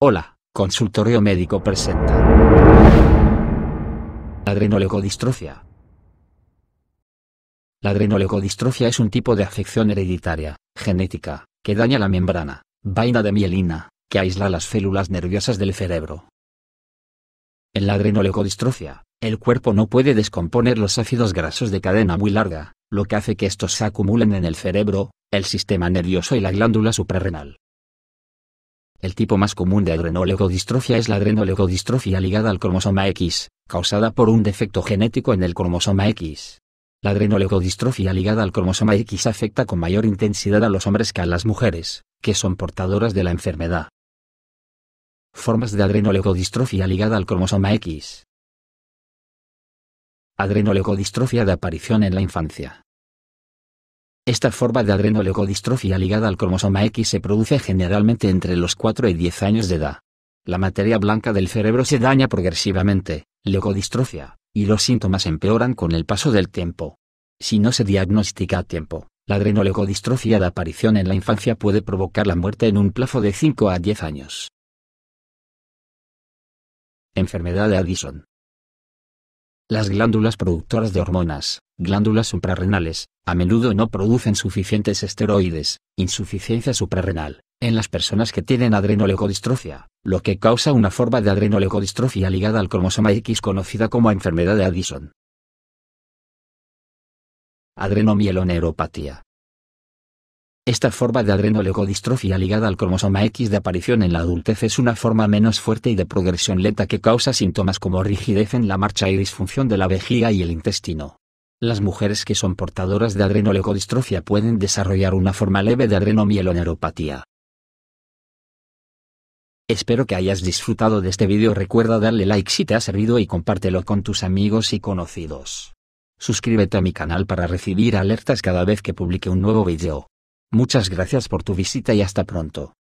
Hola, Consultorio Médico presenta. La Adrenoleucodistrofia. La adrenoleucodistrofia es un tipo de afección hereditaria, genética, que daña la membrana, vaina de mielina, que aísla las células nerviosas del cerebro. En la adrenoleucodistrofia, el cuerpo no puede descomponer los ácidos grasos de cadena muy larga, lo que hace que estos se acumulen en el cerebro, el sistema nervioso y la glándula suprarrenal. El tipo más común de adrenoleucodistrofia es la adrenoleucodistrofia ligada al cromosoma X, causada por un defecto genético en el cromosoma X. La adrenoleucodistrofia ligada al cromosoma X afecta con mayor intensidad a los hombres que a las mujeres, que son portadoras de la enfermedad. Formas de adrenoleucodistrofia ligada al cromosoma X. Adrenoleucodistrofia de aparición en la infancia. Esta forma de adrenoleucodistrofia ligada al cromosoma X se produce generalmente entre los 4 y 10 años de edad. La materia blanca del cerebro se daña progresivamente, leucodistrofia, y los síntomas empeoran con el paso del tiempo. Si no se diagnostica a tiempo, la adrenoleucodistrofia de aparición en la infancia puede provocar la muerte en un plazo de 5 a 10 años. Enfermedad de Addison. Las glándulas productoras de hormonas, glándulas suprarrenales, a menudo no producen suficientes esteroides, insuficiencia suprarrenal, en las personas que tienen adrenolegodistrofia, lo que causa una forma de adrenolegodistrofia ligada al cromosoma X conocida como enfermedad de Addison. Adrenomieloneuropatía. Esta forma de adrenolegodistrofia ligada al cromosoma X de aparición en la adultez es una forma menos fuerte y de progresión lenta que causa síntomas como rigidez en la marcha y disfunción de la vejiga y el intestino las mujeres que son portadoras de adrenoleucodistrofia pueden desarrollar una forma leve de adrenomieloneuropatía. Espero que hayas disfrutado de este vídeo recuerda darle like si te ha servido y compártelo con tus amigos y conocidos. Suscríbete a mi canal para recibir alertas cada vez que publique un nuevo vídeo. Muchas gracias por tu visita y hasta pronto.